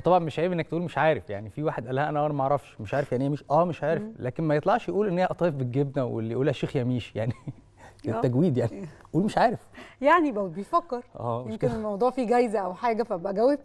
وطبعا مش عيب انك تقول مش عارف يعني في واحد قالها انا ما اعرفش مش عارف يعني ايه مش اه مش عارف لكن ما يطلعش يقول ان هي قطايف بالجبنه واللي يقولها شيخ يميش يعني آه. التجويد يعني قول مش عارف يعني بيفكر اه يمكن الموضوع فيه جايزه او حاجه فابقى جاوبت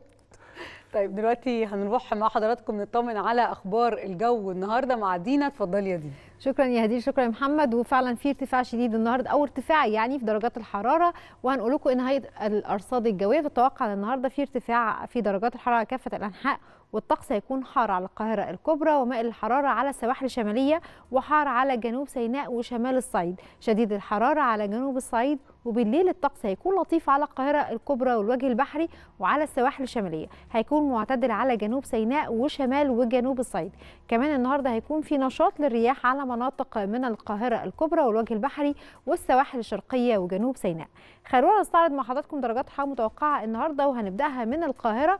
طيب دلوقتي هنروح مع حضراتكم نطمن على اخبار الجو النهارده مع دينا اتفضلي يا دينا شكرا يا هدير شكرا يا محمد وفعلا في ارتفاع شديد النهارده او ارتفاع يعني في درجات الحراره وهنقول لكم ان هي الارصاد الجويه تتوقع النهارده في ارتفاع في درجات الحراره على كافه الانحاء والطقس هيكون حار على القاهرة الكبرى ومائل الحرارة على السواحل الشمالية وحار على جنوب سيناء وشمال الصعيد شديد الحرارة على جنوب الصعيد وبالليل الطقس هيكون لطيف على القاهرة الكبرى والوجه البحري وعلى السواحل الشمالية هيكون معتدل على جنوب سيناء وشمال وجنوب الصعيد كمان النهارده هيكون في نشاط للرياح على مناطق من القاهره الكبرى والوجه البحري والسواحل الشرقيه وجنوب سيناء خلونا نستعرض مع حضراتكم درجات حراره متوقعه النهارده وهنبداها من القاهره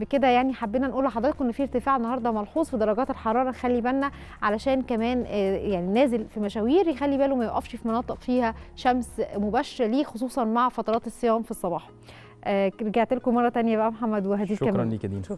بكده يعني حبينا نقول لحضراتكم ان في ارتفاع النهارده ملحوظ في درجات الحراره خلي بالنا علشان كمان آه، يعني نازل في مشاوير يخلي باله ما يقفش في مناطق فيها شمس مباشره ليه خصوصا مع فترات الصيام في الصباح آه، رجعت لكم مره ثانيه بقى محمد وهديك شكرا ليك يا شكرا